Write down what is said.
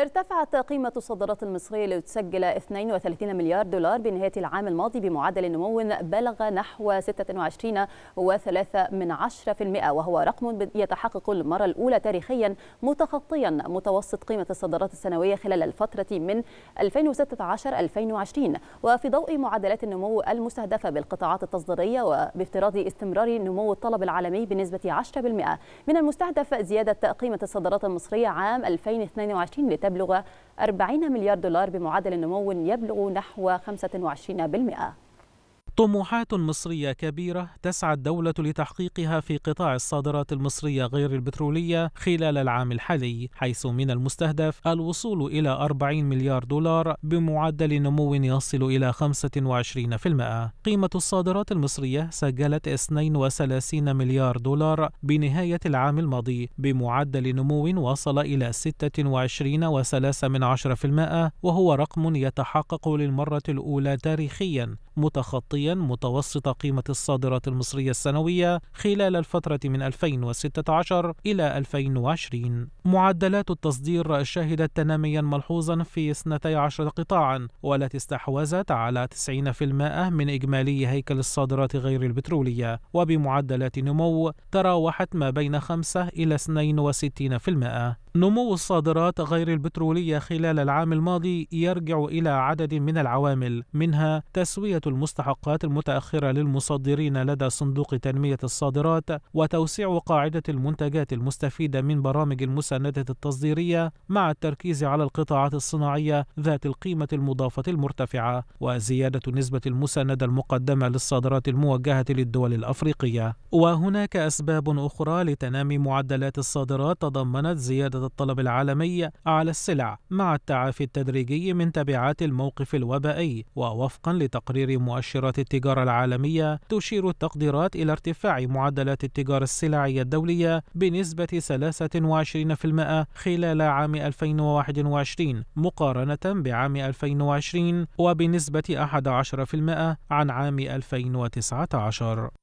ارتفعت قيمة الصادرات المصرية لتسجل 32 مليار دولار بنهاية العام الماضي بمعدل نمو بلغ نحو 26.3 وهو رقم يتحقق للمرة الأولى تاريخيا متخطيا متوسط قيمة الصادرات السنوية خلال الفترة من 2016-2020 وفي ضوء معدلات النمو المستهدفة بالقطاعات التصديرية وبافتراض استمرار نمو الطلب العالمي بنسبة 10% من المستهدف زيادة قيمة الصادرات المصرية عام 2022 لتبلغ تبلغ 40 مليار دولار بمعدل نمو يبلغ نحو 25% طموحات مصرية كبيرة تسعى الدولة لتحقيقها في قطاع الصادرات المصرية غير البترولية خلال العام الحالي، حيث من المستهدف الوصول إلى 40 مليار دولار بمعدل نمو يصل إلى 25%. قيمة الصادرات المصرية سجلت 32 مليار دولار بنهاية العام الماضي بمعدل نمو وصل إلى 26.3% وهو رقم يتحقق للمرة الأولى تاريخيا متخطيا سنويا متوسط قيمة الصادرات المصرية السنوية خلال الفترة من 2016 إلى 2020 معدلات التصدير شهدت تناميا ملحوظا في 12 قطاعا والتي استحوذت على 90% من إجمالي هيكل الصادرات غير البترولية وبمعدلات نمو تراوحت ما بين 5 إلى 62% نمو الصادرات غير البترولية خلال العام الماضي يرجع إلى عدد من العوامل منها تسوية المستحقات المتأخرة للمصدرين لدى صندوق تنمية الصادرات وتوسيع قاعدة المنتجات المستفيدة من برامج المساندة التصديرية مع التركيز على القطاعات الصناعية ذات القيمة المضافة المرتفعة وزيادة نسبة المساندة المقدمة للصادرات الموجهة للدول الأفريقية وهناك أسباب أخرى لتنامي معدلات الصادرات تضمنت زيادة زيادة الطلب العالمي على السلع مع التعافي التدريجي من تبعات الموقف الوبائي ووفقا لتقرير مؤشرات التجارة العالمية تشير التقديرات إلى ارتفاع معدلات التجارة السلعية الدولية بنسبة 23% خلال عام 2021 مقارنة بعام 2020 وبنسبة 11% عن عام 2019